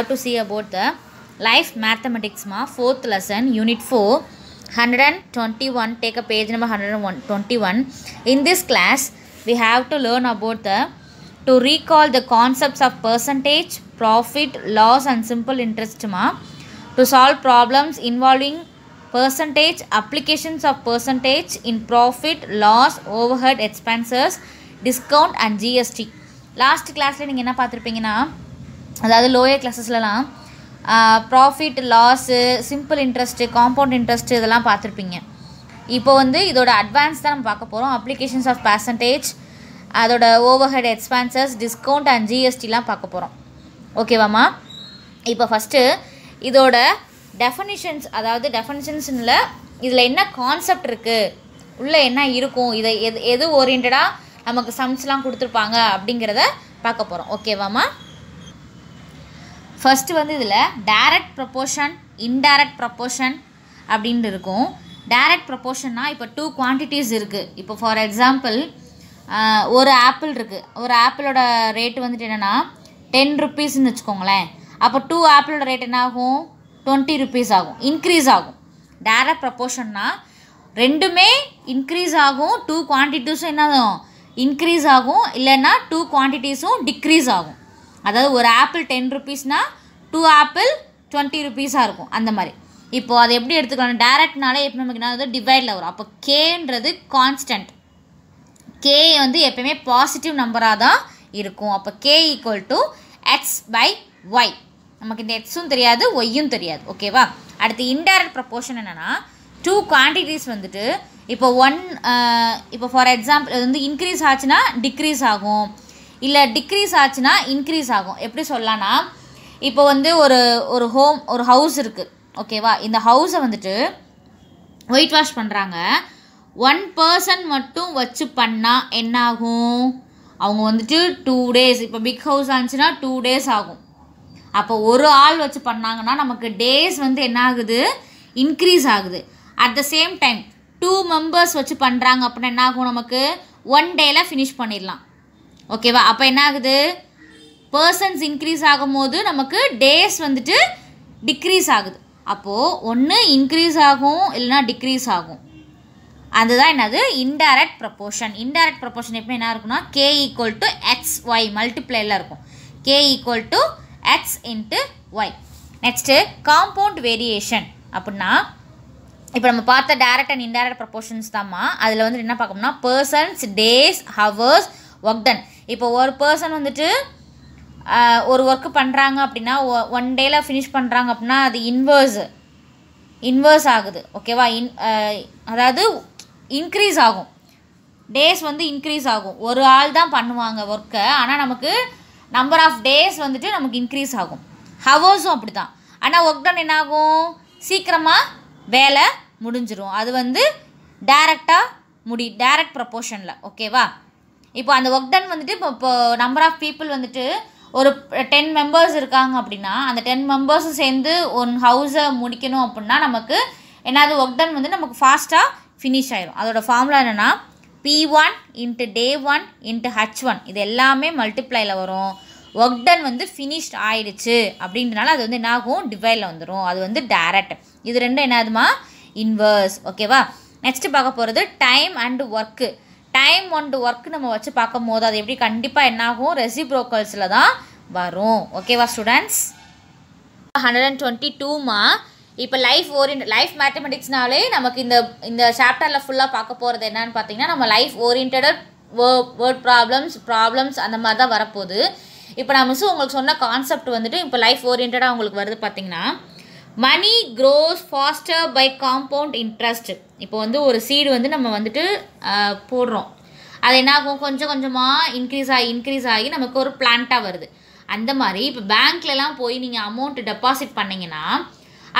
have to see about the life mathematics ma fourth lesson unit 4 121 take a page number 121 in this class we have to learn about the to recall the concepts of percentage profit loss and simple interest ma to solve problems involving percentage applications of percentage in profit loss overhead expenses discount and gst last class learning நீங்கள் என்ன na. அதாவது lower கிளாஸஸ்லலாம் profit loss simple interest compound interest இதெல்லாம் பார்த்துருப்பீங்க இப்போ வந்து இதோட advance தான் நம்ம பார்க்க போகிறோம் அப்ளிகேஷன்ஸ் ஆஃப் பர்சன்டேஜ் அதோட ஓவர்ஹெட் எக்ஸ்பான்சஸ் டிஸ்கவுண்ட் அண்ட் ஜிஎஸ்டிலாம் பார்க்க போகிறோம் ஓகேவாம்மா இப்போ ஃபஸ்ட்டு இதோட டெஃபனிஷன்ஸ் அதாவது டெஃபனிஷன்ஸ்னில் இதில் என்ன கான்செப்ட் இருக்குது உள்ளே என்ன இருக்கும் இதை எது எது ஓரியன்டாக நமக்கு சம்ஸ்லாம் கொடுத்துருப்பாங்க அப்படிங்கிறத பார்க்க போகிறோம் ஓகேவாம்மா ஃபஸ்ட்டு வந்து இதில் டேரக்ட் ப்ரப்போர்ஷன் இன்டைரக்ட் ப்ரப்போர்ஷன் அப்படின்ட்டு இருக்கும் டேரக்ட் ப்ரப்போர்ஷன்னா இப்போ டூ குவான்டிட்டிஸ் இருக்குது இப்போ ஃபார் எக்ஸாம்பிள் ஒரு ஆப்பிள் இருக்குது ஒரு ஆப்பிளோட ரேட்டு வந்துட்டு என்னென்னா டென் ருப்பீஸ்ன்னு வச்சுக்கோங்களேன் அப்போ டூ ஆப்பிளோட ரேட் என்ன ஆகும் டுவெண்ட்டி ருப்பீஸ் ஆகும் இன்க்ரீஸ் ஆகும் டேரக்ட் ப்ரப்போர்ஷன்னா ரெண்டுமே இன்க்ரீஸ் ஆகும் டூ குவான்டிட்டிஸும் என்ன இன்க்ரீஸ் ஆகும் இல்லைன்னா டூ குவான்டிட்டிஸும் டிக்ரீஸ் ஆகும் அதாவது ஒரு ஆப்பிள் டென் ருபீஸ்னால் டூ ஆப்பிள் டுவெண்ட்டி ருபீஸாக இருக்கும் அந்த மாதிரி இப்போது அதை எப்படி எடுத்துக்கலாம் டேரக்ட்னாலே எப்போ நமக்கு என்ன டிவைடில் வரும் அப்போ கேன்றது கான்ஸ்டன்ட் கே வந்து எப்பயுமே பாசிட்டிவ் நம்பராக தான் இருக்கும் அப்போ K equal to X by Y நமக்கு இந்த எக்ஸும் தெரியாது ஒய்யும் தெரியாது ஓகேவா அடுத்து இன்டைரக்ட் ப்ரப்போர்ஷன் என்னென்னா டூ குவான்டிட்டிஸ் வந்துட்டு இப்போ ஒன் இப்போ ஃபார் எக்ஸாம்பிள் வந்து இன்க்ரீஸ் ஆச்சுன்னா டிக்ரீஸ் ஆகும் இல்லை டிக்ரீஸ் ஆச்சுன்னா இன்க்ரீஸ் ஆகும் எப்படி சொல்லலாம்னா இப்போ வந்து ஒரு ஒரு ஹோம் ஒரு ஹவுஸ் இருக்குது ஓகேவா இந்த ஹவுஸை வந்துட்டு ஒயிட் வாஷ் பண்ணுறாங்க ஒன் பர்சன் மட்டும் வச்சு பண்ணால் என்ன ஆகும் அவங்க வந்துட்டு டூ டேஸ் இப்போ பிக் ஹவுஸ் ஆச்சுன்னா டூ டேஸ் ஆகும் அப்போ ஒரு ஆள் வச்சு பண்ணாங்கன்னா நமக்கு டேஸ் வந்து என்ன ஆகுது இன்க்ரீஸ் ஆகுது at the same time two members வச்சு பண்ணுறாங்க அப்படின்னா என்ன ஆகும் நமக்கு ஒன் டேயில் ஃபினிஷ் பண்ணிடலாம் ஓகேவா அப்போ என்ன ஆகுது பர்சன்ஸ் இன்க்ரீஸ் ஆகும்போது நமக்கு டேஸ் வந்துட்டு டிக்ரீஸ் ஆகுது அப்போது ஒன்று இன்க்ரீஸ் ஆகும் இல்லைனா டிக்ரீஸ் ஆகும் அதுதான் என்னது இன்டைரக்ட் ப்ரப்போர்ஷன் இன்டைரக்ட் ப்ரப்போர்ஷன் எப்போ என்ன இருக்குன்னா K equal to X Y மல்டிப்ளேயில் இருக்கும் K equal to X into Y next compound variation அப்படின்னா இப்போ நம்ம பார்த்த டேரக்ட் அண்ட் இன்டைரக்ட் ப்ரப்போர்ஷன்ஸ் தான்மா அதில் வந்துட்டு என்ன பார்க்கணும்னா persons days hours work done இப்போ ஒரு பர்சன் வந்துட்டு ஒரு ஒர்க்கு பண்ணுறாங்க அப்படின்னா ஒன் டேயில் ஃபினிஷ் பண்ணுறாங்க அப்படின்னா அது இன்வர்ஸ் இன்வர்ஸ் ஆகுது ஓகேவா இன் அதாவது இன்க்ரீஸ் ஆகும் டேஸ் வந்து இன்க்ரீஸ் ஆகும் ஒரு ஆள் தான் பண்ணுவாங்க ஒர்க்கை ஆனால் நமக்கு நம்பர் ஆஃப் டேஸ் வந்துட்டு நமக்கு இன்க்ரீஸ் ஆகும் ஹவர்ஸும் அப்படி தான் ஆனால் ஒர்க் டன் என்னாகும் சீக்கிரமாக வேலை முடிஞ்சிடும் அது வந்து டேரெக்டாக முடி டேரக்ட் ப்ரப்போர்ஷனில் ஓகேவா இப்போ அந்த ஒர்க் டன் வந்துட்டு இப்போ இப்போ நம்பர் ஆஃப் பீப்புள் வந்துட்டு ஒரு டென் மெம்பர்ஸ் இருக்காங்க அப்படின்னா அந்த டென் மெம்பர்ஸும் சேர்ந்து ஒன் ஹவுஸை முடிக்கணும் அப்படின்னா நமக்கு என்னது ஒர்க் டன் வந்து நமக்கு ஃபாஸ்ட்டாக ஃபினிஷ் ஆயிரும் அதோட ஃபார்முலா என்னென்னா P one into D one into H one இது எல்லாமே மல்டிப்ளையில் வரும் ஒர்க் டன் வந்து ஃபினிஷ்ட் ஆயிடுச்சு அப்படின்றனால அது வந்து என்னாகும் டிவைடில் வந்துடும் அது வந்து டேரக்ட் இது ரெண்டும் என்னதுமா இன்வர்ஸ் ஓகேவா நெக்ஸ்ட் பார்க்க போகிறது டைம் அண்டு ஒர்க்கு டைம் ஒன்று ஒர்க் நம்ம வச்சு பார்க்கும் போது அது எப்படி கண்டிப்பாக என்னாகும் ப்ரோக்கல்ஸில் தான் வரும் ஓகேவா ஸ்டூடெண்ட்ஸ் ஹண்ட்ரட் அண்ட் டுவெண்ட்டி டூமா இப்போ லைஃப் ஓரியன்ட் லைஃப் மேத்தமெட்டிக்ஸ்னாலே நமக்கு இந்த இந்த சாப்டரில் ஃபுல்லாக பார்க்க போகிறது என்னன்னு பார்த்தீங்கன்னா நம்ம life oriented word problems problems அந்த மாதிரி தான் வரப்போகுது இப்போ நான் மிஸ் உங்களுக்கு சொன்ன கான்செப்ட் வந்துட்டு இப்போ லைஃப் ஓரியன்டாக உங்களுக்கு வருது பார்த்தீங்கன்னா money grows faster by compound interest இப்போ வந்து ஒரு சீடு வந்து நம்ம வந்துட்டு போடுறோம் அது என்னாகும் கொஞ்சம் கொஞ்சமாக இன்க்ரீஸ் ஆகி இன்க்ரீஸ் ஆகி நமக்கு ஒரு பிளான்ட்டாக வருது அந்த மாதிரி இப்போ பேங்க்லலாம் போய் நீங்கள் அமௌண்ட் டெபாசிட் பண்ணிங்கன்னா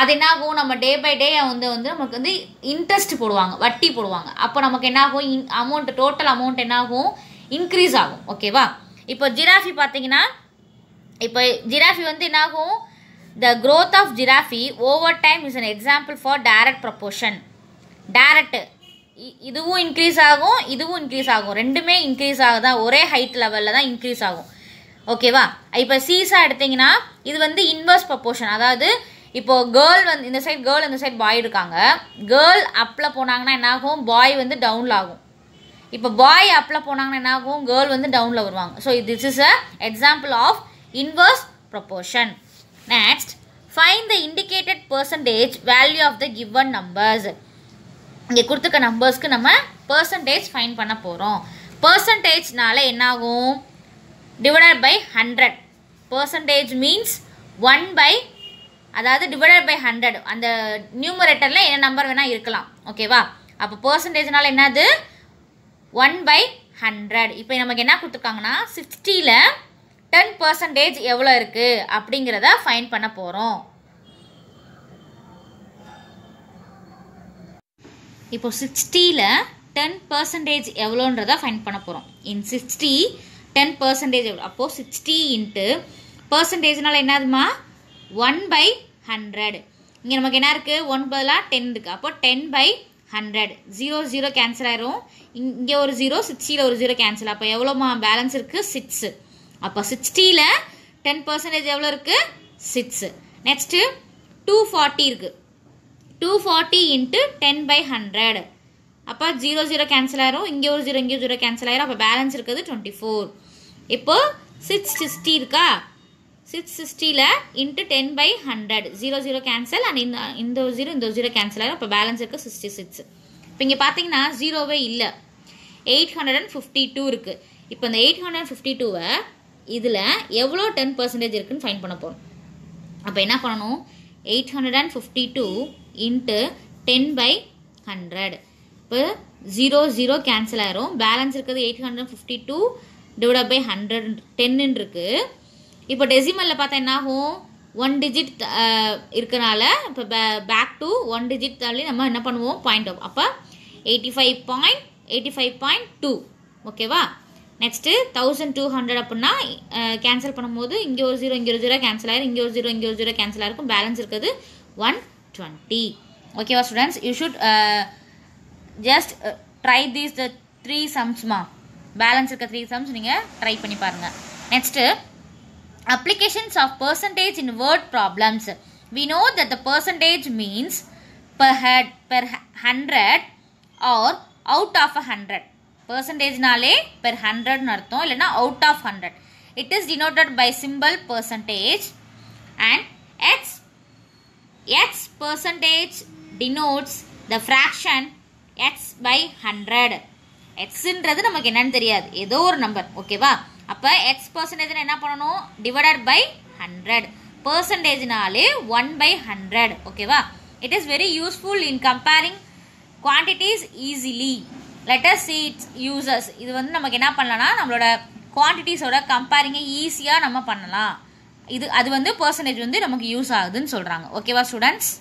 அது என்னாகும் நம்ம டே பை டே வந்து வந்து நமக்கு வந்து இன்ட்ரெஸ்ட் போடுவாங்க வட்டி போடுவாங்க அப்போ நமக்கு என்னாகும் இன் அமௌண்ட்டு டோட்டல் அமௌண்ட் என்னாகும் இன்க்ரீஸ் ஆகும் ஓகேவா இப்போ ஜிராஃபி பார்த்தீங்கன்னா இப்போ ஜிராஃபி வந்து என்னாகும் the growth of giraffe over time is an example for direct proportion direct இதுவும் இன்க்ரீஸ் ஆகும் இதுவும் இன்க்ரீஸ் ஆகும் ரெண்டுமே இன்க்ரீஸ் ஆகுதான் ஒரே ஹைட் லெவலில் தான் இன்க்ரீஸ் ஆகும் ஓகேவா இப்போ சீஸாக எடுத்திங்கன்னா இது வந்து இன்வர்ஸ் ப்ரப்போர்ஷன் அதாவது இப்போது கேர்ள் வந்து இந்த சைட் கேர்ள் இந்த சைட் பாய் இருக்காங்க கேர்ள் அப்பில் போனாங்கன்னா என்ன ஆகும் பாய் வந்து டவுனில் ஆகும் இப்போ பாய் அப்பில் போனாங்கன்னா என்ன ஆகும் கேர்ள் வந்து டவுனில் வருவாங்க so this is a example of inverse proportion next fine the indicated percentage value of the given numbers இங்கே கொடுத்துருக்க நம்பர்ஸ்க்கு நம்ம பர்சன்டேஜ் ஃபைன் பண்ண போகிறோம் பர்சன்டேஜ்னால என்னாகும் divide by hundred percentage means one by அதாவது டிவைட் பை ஹண்ட்ரட் அந்த நியூமரேட்டரில் என்ன நம்பர் வேணால் இருக்கலாம் ஓகேவா அப்போ பர்சன்டேஜ்னால என்னது ஒன் பை ஹண்ட்ரட் இப்போ நமக்கு என்ன கொடுத்துருக்காங்கன்னா சிக்ஸ்டியில் டென் பர்சன்டேஜ் எவ்வளோ இருக்குது அப்படிங்கிறத ஃபைன் பண்ண போகிறோம் இப்போது சிக்ஸ்டியில் டென் பர்சன்டேஜ் எவ்வளோன்றதை ஃபைன் பண்ண போகிறோம் இன் சிக்ஸ்டி டென் பர்சன்டேஜ் எவ்வளோ அப்போது சிக்ஸ்டி இன்ட்டு பர்சன்டேஜ்னால் என்னதுமா ஒன் பை ஹண்ட்ரட் இங்கே நமக்கு என்ன இருக்குது ஒன் பதிலாக டென் இருக்குது அப்போ ten by hundred zero zero cancel ஆயிரும் இங்கே ஒரு ஜீரோ சிக்ஸ்டியில் ஒரு ஜீரோ கேன்சல் அப்போ எவ்வளோமா பேலன்ஸ் இருக்குது சிக்ஸு அப்போ சிக்ஸ்டியில் டென் பர்சன்டேஜ் எவ்வளோ இருக்குது சிக்ஸு நெக்ஸ்ட்டு டூ ஃபார்ட்டி இருக்குது two forty into ten by அப்பா அப்போ ஜீரோ ஜீரோ கேன்சல் ஆயிரும் இங்கே ஒரு ஜீரோ இங்கே ஜீரோ கேன்சல் ஆயிரும் அப்போ பேலன்ஸ் இருக்குது டுவெண்ட்டி ஃபோர் இப்போது சிக்ஸ் சிக்ஸ்டி இருக்கா சிக்ஸ் சிக்ஸ்டியில் into ten by hundred zero zero cancel and இந்த இந்த ஒரு ஜீரோ இந்த ஒரு ஜீரோ கேன்சல் ஆயிரும் அப்போ பேலன்ஸ் இருக்குது 66 சிக்ஸ் இப்போ இங்கே பார்த்தீங்கன்னா ஜீரோவே இல்லை எயிட் ஹண்ட்ரட் அண்ட் இருக்கு டூ இருக்குது இப்போ இந்த எயிட் ஹண்ட்ரட் இதில் எவ்வளோ டென் பர்சன்டேஜ் இருக்குதுன்னு ஃபைன் பண்ண போகிறோம் அப்போ என்ன பண்ணணும் 852 into 10 by 100 இப்போ 0 0 cancel ஆயிரும் balance இருக்குது 852 divided by 100 10 இருக்கு இப்போ decimalல பார்த்தா என்ன ஆகும் ஒன் டிஜிட் இருக்கனால இப்போ பேக் டு ஒன் டிஜிட் தள்ளி நம்ம என்ன பண்ணுவோம் பாயிண்ட் அப்போ eighty five point eighty five point two ஓகேவா நெக்ஸ்ட்டு தௌசண்ட் டூ ஹண்ட்ரட் அப்படின்னா கேன்சல் பண்ணும்போது இங்கே ஒரு ஜீரோ இங்கே ஒரு ஜீரோ கேன்சல் ஆயிரும் இங்கே ஒரு ஜீரோ இங்கே ஒரு ஜீரோ கேன்சல் ஆயிருக்கும் பேலன்ஸ் இருக்குது ஒன் டுவெண்ட்டி ஓகேவா students you should just try these the three சம்ஸ்மா பேலன்ஸ் இருக்க த்ரீ சம்ஸ் நீங்கள் ட்ரை பண்ணி பாருங்கள் next applications of percentage in word problems we know that the percentage means per head per hundred or out of a hundred பர்சன்டேஜ்னாலே per ஹண்ட்ரட்னு அர்த்தம் இல்லைன்னா out of hundred it is denoted by symbol percentage and x x percentage denotes the fraction x by hundred எக்ஸுன்றது நமக்கு என்னன்னு தெரியாது ஏதோ ஒரு நம்பர் ஓகேவா அப்போ எக்ஸ் பர்சன்டேஜ் என்ன பண்ணணும் டிவைடட் பை ஹண்ட்ரட் பர்சன்டேஜ்னாலே ஒன் பை ஹண்ட்ரட் ஓகேவா it is very useful in comparing quantities easily let us see its uses இது வந்து நமக்கு என்ன பண்ணலாம்னா நம்மளோட குவான்டிட்டிஸோட கம்பேரிங்கை ஈஸியாக நம்ம பண்ணலாம் இது அது வந்து பர்சன்டேஜ் வந்து நமக்கு யூஸ் ஆகுதுன்னு சொல்கிறாங்க ஓகேவா ஸ்டூடெண்ட்ஸ்